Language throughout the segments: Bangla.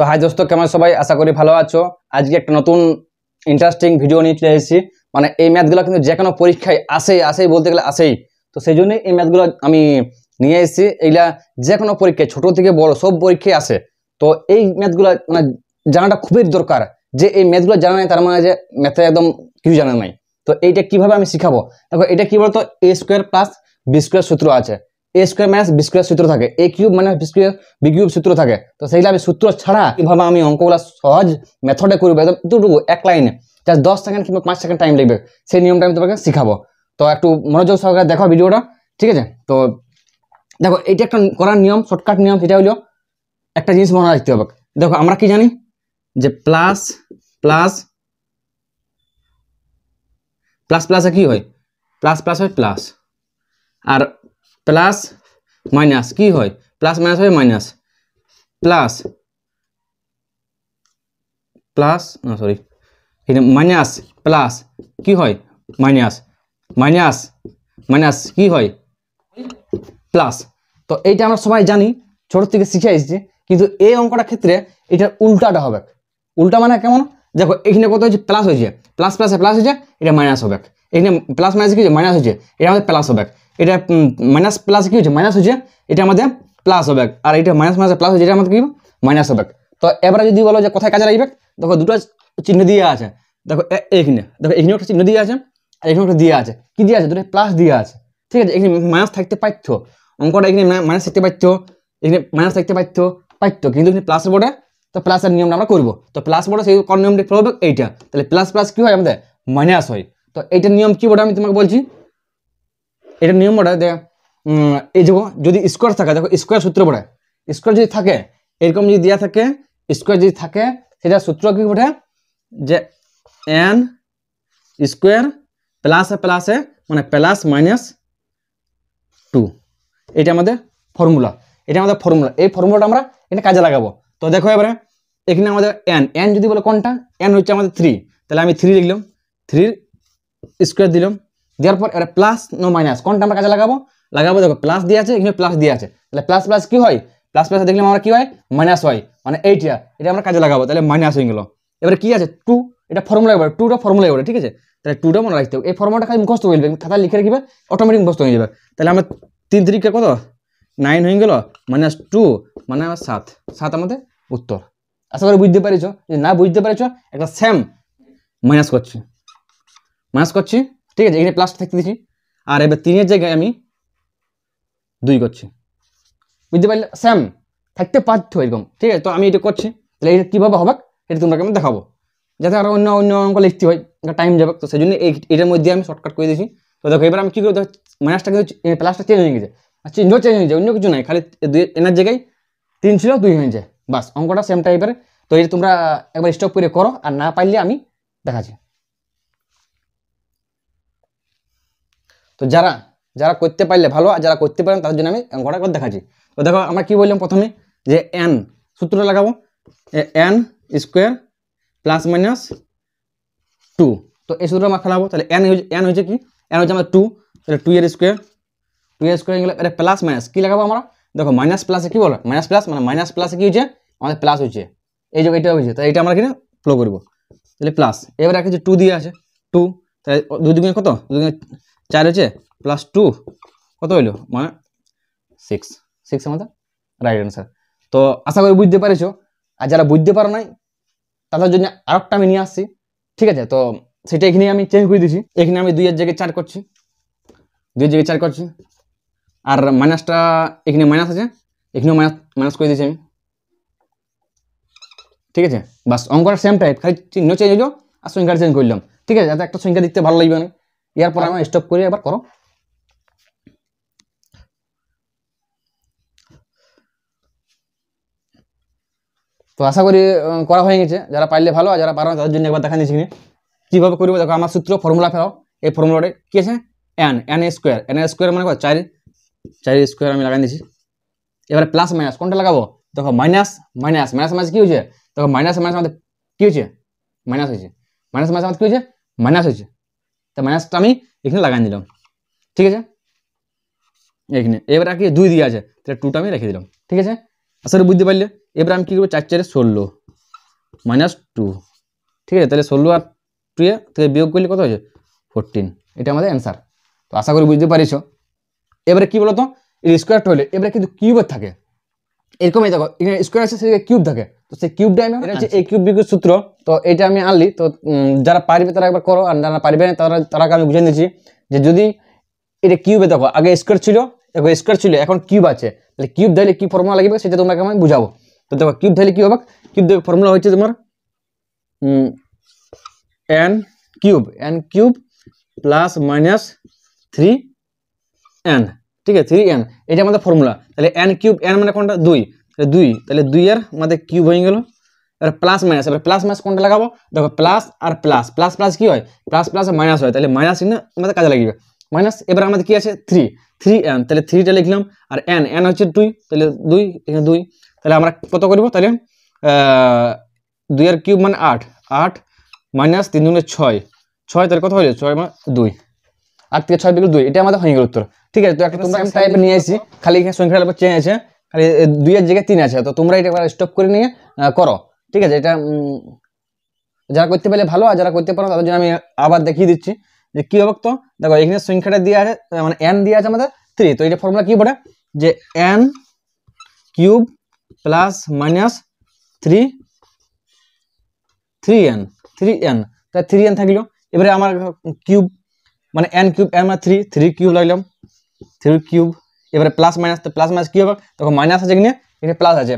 তো হাই দোস্ত কেমন সবাই আশা করি ভালো আছো আজকে একটা নতুন ইন্টারেস্টিং ভিডিও নিয়ে চলে এসেছি মানে এই ম্যাথগুলো কিন্তু যে কোনো পরীক্ষায় আসেই আসেই বলতে গেলে আসেই তো সেই জন্যই এই ম্যাথগুলো আমি নিয়ে এসেছি এইগুলা যে কোনো পরীক্ষায় ছোট থেকে বড় সব পরীক্ষায় আসে তো এই ম্যাথগুলো মানে জানাটা খুবই দরকার যে এই ম্যাথগুলো জানা নাই তার মানে যে ম্যাথে একদম কিছু জানা নাই তো এইটা কিভাবে আমি শিখাবো দেখো এটা কি বলতো a square plus b square সূত্র আছে a square minus b square সূত্র থাকে a cube minus b square b cube সূত্র থাকে তো সেইগুলো আমি সূত্র ছাড়া কীভাবে আমি অঙ্কগুলো সহজ মেথডে করবো একদম দুটুকু এক লাইনে জাস্ট দশ সেকেন্ড কিংবা পাঁচ সেকেন্ড টাইম লাগবে সেই নিয়মটা আমি তোমাকে শেখাবো তো একটু মনোযোগ সহকারে দেখো ভিডিওটা ঠিক আছে তো দেখো এটা একটা করার নিয়ম শর্টকাট নিয়ম সেটা হলো একটা জিনিস মনে রাখতে হবে দেখো আমরা কি জানি যে প্লাস প্লাস প্লাস প্লাসে কি হয় প্লাস প্লাস হয় প্লাস আর প্লাস মাইনাস কি হয় প্লাস মাইনাস হয় মাইনাস প্লাস প্লাস না সরি মাইনাস প্লাস কি হয় মাইনাস মাইনাস মাইনাস কি হয় প্লাস তো এইটা আমরা সবাই জানি ছোট থেকে শিখে এসেছি কিন্তু এই অঙ্কটার ক্ষেত্রে এটার উল্টাটা হবে উল্টা মানে কেমন দেখো এখানে কত হয়েছে প্লাস হয়েছে প্লাস প্লাসে প্লাস হয়েছে এটা মাইনাস হবে এখানে প্লাস মাইনাস কি হয়েছে মাইনাস হয়েছে এটা আমাদের প্লাস হবে এটা মাইনাস প্লাস কী হচ্ছে মাইনাস হচ্ছে এটা আমাদের প্লাস হবে আর এটা মাইনাস মাইনাস প্লাস হচ্ছে এটা আমাদের কি মাইনাস হবে তো এবারে যদি বলো যে কোথায় কাজে লাগবে দেখো দুটো চিহ্ন দিয়ে আছে দেখো এইখানে দেখো এখানে একটা চিহ্ন দিয়ে আছে আর এখানেও একটা দিয়ে আছে কি দিয়ে আছে দুটো প্লাস দিয়ে আছে ঠিক আছে এখানে মাইনাস থাকতে পারত অঙ্কটা এখানে মাইনাস থাকতে পারত এখানে মাইনাস থাকতে পারত পারত কিন্তু এখানে প্লাস বোর্ডে তো প্লাসের নিয়মটা আমরা করবো তো প্লাস বোর্ডে সেই কোন নিয়মটা ফলো হবে এইটা তাহলে প্লাস প্লাস কী হয় আমাদের মাইনাস হয় তো এইটার নিয়ম কী বোর্ডে আমি তোমাকে বলছি এটা নিয়ম বটে যে এই যে যদি স্কোয়ার থাকে দেখো স্কোয়ার সূত্র বটে স্কোয়ার যদি থাকে এরকম যদি দেওয়া থাকে স্কোয়ার যদি থাকে সেটা সূত্র কি বটে যে এন স্কোয়ার প্লাসে প্লাসে মানে প্লাস মাইনাস টু এটা আমাদের ফর্মুলা এটা আমাদের ফর্মুলা এই ফর্মুলাটা আমরা এটা কাজে লাগাবো তো দেখো এবারে এখানে আমাদের এন এন যদি বলে কোনটা এন হচ্ছে আমাদের থ্রি তাহলে আমি থ্রি লিখলাম থ্রির স্কোয়ার দিলাম দেওয়ার পর এবার প্লাস নো মাইনাস কোনটা আমরা কাজে লাগাবো লাগাবো দেখো প্লাস দিয়ে আছে এখানে প্লাস দিয়ে আছে তাহলে প্লাস প্লাস কি হয় প্লাস প্লাস দেখলাম আমরা কি হয় মাইনাস হয় মানে এইটা এটা আমরা কাজে লাগাবো তাহলে মাইনাস হয়ে গেলো এবারে কি আছে টু এটা ফর্মুলা এবার টুটা ফর্মুলা এবার ঠিক আছে তাহলে টুটা মনে রাখতে হবে এই ফর্মুলাটা খালি মুখস্থ হয়ে যাবে খাতা লিখে রাখবে অটোমেটিক মুখস্থ হয়ে যাবে তাহলে আমরা তিন তিরিকা কত নাইন হয়ে গেল মাইনাস টু মানে আমার সাত সাত আমাদের উত্তর আশা করি বুঝতে পারিছ যে না বুঝতে পারিছ একটা সেম মাইনাস করছি মাইনাস করছি ঠিক আছে এখানে প্লাস থাকতে দিচ্ছি আর এবার তিনের জায়গায় আমি দুই করছি বুঝতে পারলে স্যাম থাকতে পারত এরকম ঠিক আছে তো আমি এটা করছি তাহলে এটা কীভাবে হবে এটা তোমাকে আমি দেখাবো যাতে আরও অন্য অন্য অঙ্ক লিখতে হয় টাইম যাবে তো সেই জন্য এটার মধ্যে আমি শর্টকাট করে দিয়েছি তো দেখো এবার আমি কী করবো মাইনাসটা কিন্তু প্লাসটা চেঞ্জ হয়ে গেছে আর চেঞ্জও চেঞ্জ হয়ে যায় অন্য কিছু নাই খালি দুই এনার জায়গায় তিন ছিল দুই হয়ে যায় বাস অঙ্কটা সেম টাইপের তো এটা তোমরা একবার স্টপ করে করো আর না পাইলে আমি দেখাচ্ছি তো যারা যারা করতে পারলে ভালো আর যারা করতে পারেন তাদের জন্য আমি ঘটা করে দেখাচ্ছি তো দেখো আমরা কি বললাম প্রথমে যে এন সূত্রটা লাগাবো n square plus minus two তো এই সূত্রটা আমরা খেলাবো তাহলে এন এন হচ্ছে কি এন হচ্ছে আমাদের টু তাহলে টু এর স্কোয়ার টু এর স্কোয়ার গেলে এটা প্লাস মাইনাস কী লাগাবো আমরা দেখো মাইনাস প্লাসে কী বলো মাইনাস প্লাস মানে মাইনাস প্লাসে কী হচ্ছে আমাদের প্লাস হচ্ছে এই যে এটা হয়েছে তাই এটা আমরা কিনা ফ্লো করবো তাহলে প্লাস এবার একটা যে টু দিয়ে আছে টু তাহলে দুদিনে কত দুদিনে চার আছে প্লাস টু কত হইলো মানে সিক্স সিক্স আমাদের রাইট অ্যান্সার তো আশা করি বুঝতে পারেছো আর যারা বুঝতে পারো নাই তাদের জন্য আরেকটা আমি নিয়ে আসছি ঠিক আছে তো সেটা এখানে আমি চেঞ্জ করে দিয়েছি এখানে আমি দুইয়ের জায়গায় চার করছি দুইয়ের জায়গায় চার করছি আর মাইনাসটা এখানে মাইনাস আছে এখানেও মাইনাস মাইনাস করে দিয়েছি আমি ঠিক আছে বাস অঙ্কটা সেম টাইপ খালি চিহ্ন চেঞ্জ হলো আর সংখ্যাটা চেঞ্জ করলাম ঠিক আছে যাতে একটা সংখ্যা দেখতে ভালো লাগবে না এরপর আমি স্টপ করি এবার করো তো আশা করি করা হয়ে গেছে যারা পারলে ভালো আর যারা পারো তাদের জন্য একবার দেখা নিয়েছি কীভাবে করবো দেখো আমার সূত্র ফর্মুলা ফেলাও এই ফর্মুলাটা কি আছে n n square n square মানে চার চার স্কোয়ার আমি লাগাই দিয়েছি এবার প্লাস মাইনাস কোনটা লাগাবো দেখো মাইনাস মাইনাস মাইনাস মাইনাস কি হয়েছে দেখো মাইনাস মাইনাস আমাদের কি হয়েছে মাইনাস হয়েছে মাইনাস মাইনাস আমাদের কি হয়েছে মাইনাস হয়েছে তা মাইনাসটা আমি এখানে লাগাই দিলাম ঠিক আছে এখানে এবার আর কি দুই দিয়ে আছে তাহলে টুটা আমি রেখে দিলাম ঠিক আছে আসলে বুঝতে পারলে এবার আমি কী করবো চার চারে ষোলো মাইনাস টু ঠিক আছে তাহলে ষোলো আর টুয়ে থেকে বিয়োগ করলে কত হয়েছে ফোরটিন এটা আমাদের অ্যান্সার তো আশা করি বুঝতে পারিছ এবারে কী বলতো স্কোয়ারটা হলে এবারে কিন্তু কিউবের থাকে এরকমই দেখো এখানে স্কোয়ার আছে সেদিকে কিউব থাকে তো সেই কিউব আমি এটা হচ্ছে আচ্ছা। এই কিউব বিকিউব সূত্র তো এটা আমি আনলি তো যারা পারবে তারা একবার করো আর যারা পারবে না তারা তারাকে আমি বুঝে নিয়েছি যে যদি এটা কিউবে দেখো আগে স্কোয়ার ছিল দেখো স্কোয়ার ছিল এখন কিউব আছে তাহলে কিউব ধরলে কি ফর্মুলা লাগবে সেটা তোমাকে আমি বুঝাবো তো দেখো কিউব ধরলে কী হবে কিউব দেখো ফর্মুলা হচ্ছে তোমার n cube n cube plus minus three n ठीक है 3n ए जमेदा फार्मूला तले n কিউব n মানে কোনটা 2 তাহলে 2 এর মধ্যে কিউব হই গেল আর প্লাস মাইনাস এবারে প্লাস মাইনাস কোনটা লাগাবো দেখো প্লাস আর প্লাস প্লাস প্লাস কি হয় প্লাস প্লাস মাইনাস হয় তাহলে মাইনাস ইন মানে কাজ লাগিবে মাইনাস এবারে আমাদের কি আছে 3 3n তাহলে 3টা লিখলাম আর n n হচ্ছে 2 তাহলে 2 এখানে 2 তাহলে আমরা কত করিব তাহলে 2 এর কিউব মানে 8 8 - 3 * 2 6 6 এর কত হইলো 6 মানে 2 আট থেকে ছয় বিকেল দুই এটা আমাদের হয়ে গেল উত্তর ঠিক আছে তো একটা তোমরা আমি টাইপ নিয়ে আসি খালি এখানে সংখ্যাটা চেঞ্জ আছে খালি দুইয়ের জায়গায় তিন আছে তো তোমরা এটা স্টপ করে নিয়ে করো ঠিক আছে এটা যারা করতে পারলে ভালো আর যারা করতে পারো তাদের জন্য আমি আবার দেখিয়ে দিচ্ছি যে কী হবে তো দেখো এখানে সংখ্যাটা দিয়ে আছে মানে এন দিয়ে আছে আমাদের থ্রি তো এটা ফর্মুলা কী বলে যে n cube plus minus three three n three n তা থ্রি এন থাকলো এবারে আমার কিউব মানে এন কিউব এম মানে থ্রি থ্রি কিউব লাগলাম থ্রি কিউব এবারে প্লাস মাইনাস তো প্লাস মাইনাস কী হবে তখন মাইনাস আছে কিনে এখানে প্লাস আছে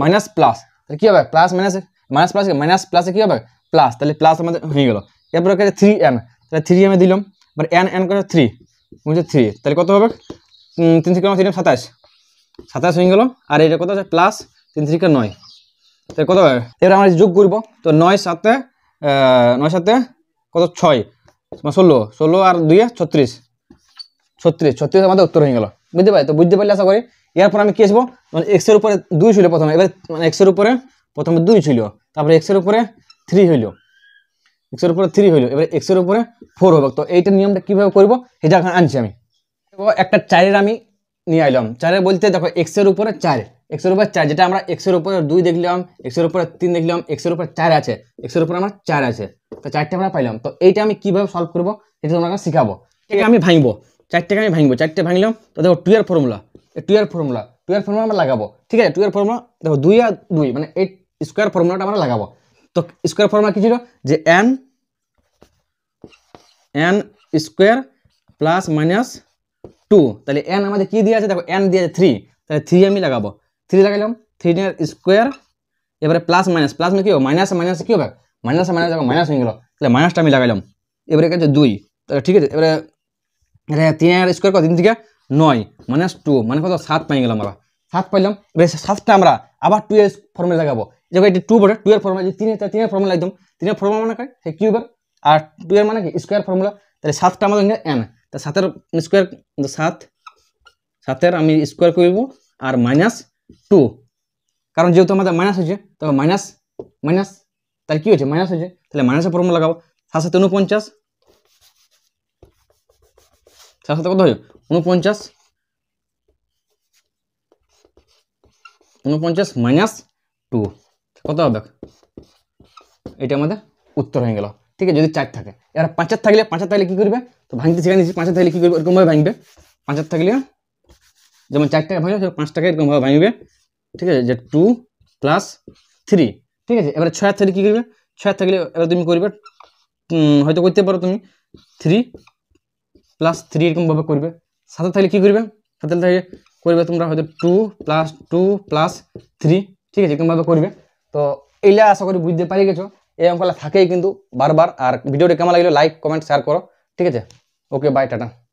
মাইনাস প্লাস তাহলে কী হবে plus minus minus plus minus প্লাসে কী হবে প্লাস তাহলে প্লাস আমাদের হয়ে গেল এরপরে কাছে থ্রি এন তাহলে থ্রি এমে দিলাম এবার এন এন করে থ্রি বুঝছে থ্রি তাহলে কত হবে তিন থেকে তিন সাতাশ সাতাশ হয়ে গেল আর এটা কত আছে প্লাস তিন থেকে নয় তাহলে কত হবে এবার আমরা যোগ করব তো নয় সাথে নয় সাথে কত ছয় মানে ষোলো ষোলো আর দুই ছত্রিশ ছত্রিশ ছত্রিশ আমাদের উত্তর হয়ে গেল বুঝতে পারি তো বুঝতে পারলে আশা করি এরপর আমি কি আসবো মানে এক্সের উপরে দুই ছিল প্রথমে এবার মানে এক্সের উপরে প্রথমে দুই ছিল তারপরে এক্সের উপরে থ্রি হইল এক্সের উপরে থ্রি হইল এবার এক্সের উপরে ফোর হবে তো এইটা নিয়মটা কীভাবে করবো সেটা আনছি আমি একটা চারের আমি নিয়ে এলাম চারে বলতে দেখো এক্সের উপরে চার এক্সের উপরে চার যেটা আমরা এক্সের উপরে দুই দেখলাম এক্সের উপরে তিন দেখলাম এক্সের উপরে চার আছে এক্সের উপরে আমার চার আছে তো চারটে আমরা পাইলাম তো এইটা আমি কীভাবে সলভ করবো সেটা তোমাকে শিখাবো এটাকে আমি ভাঙবো চারটেকে আমি ভাঙবো চারটে ভাঙলাম তো দেখো টুয়ের ফর্মুলা টুয়ের ফর্মুলা টুয়ের ফর্মুলা আমরা লাগাবো ঠিক আছে টুয়ের ফর্মুলা দেখো দুই আর দুই মানে এইট স্কোয়ার ফর্মুলাটা আমরা লাগাবো তো স্কোয়ার ফর্মুলা কি ছিল যে n n square plus minus two তাহলে এন আমাদের কী দিয়ে আছে দেখো এন দিয়ে আছে থ্রি তাহলে থ্রি আমি লাগাবো থ্রি লাগালাম থ্রি নিয়ে স্কোয়ার এবারে প্লাস মাইনাস প্লাস মানে কি হবে মাইনাস মাইনাস কি হবে মাইনাস মাইনাস দেখো মাইনাস হয়ে গেল তাহলে মাইনাসটা আমি লাগালাম এবারে কাছে দুই তাহলে ঠিক আছে এবারে তিন স্কোয়ার কত তিন থেকে নয় মাইনাস টু মানে কত সাত পাই গেলাম আমরা সাত পাইলাম এবারে সাতটা আমরা আবার টু এর ফর্মুলা লাগাবো দেখো এটি টু বটে টু এর ফর্মুলা যে তিনের তিনের ফর্মুলা একদম তিনের ফর্মুলা মানে কি সে কিউবের আর টু এর মানে কি স্কোয়ার ফর্মুলা তাহলে সাতটা আমাদের এন তা সাতের স্কোয়ার সাত সাতের আমি স্কোয়ার করব আর মাইনাস টু কারণ যেহেতু আমাদের মাইনাস হয়েছে তবে মাইনাস মাইনাস তাহলে কী হয়েছে মাইনাস হয়েছে তাহলে মাইনাসের ফর্মুলা লাগাবো সাত সাথে উনপঞ্চাশ সাত সাথে কত হয় উনপঞ্চাশ উনপঞ্চাশ মাইনাস টু কত হবে এটা আমাদের উত্তর হয়ে গেল ঠিক আছে যদি চার থাকে এবার পাঁচার থাকলে পাঁচার থাকলে কী করবে তো ভাঙতে শিখে নিচ্ছি পাঁচার থাকলে কী করবে এরকমভাবে ভাঙবে পাঁচার থাকলে যেমন চার টাকা ভাঙবে পাঁচ টাকা এরকমভাবে ভাঙবে ঠিক আছে যে টু প্লাস থ্রি ঠিক আছে এবার ছয়ের থাকলে কী করবে ছয়ের থাকলে এবার তুমি করবে হয়তো করতে পারো তুমি থ্রি প্লাস থ্রি এরকমভাবে করবে সাতের থাকলে কী করবে সাতের থাকলে করবে তোমরা হয়তো two plus two plus three ঠিক আছে এরকমভাবে করবে তো এইটা আশা করি বুঝতে পারি গেছো এই অঙ্কগুলো থাকেই কিন্তু বারবার আর ভিডিওটি কেমন লাগলো লাইক কমেন্ট শেয়ার করো ঠিক আছে ওকে বাই টাটা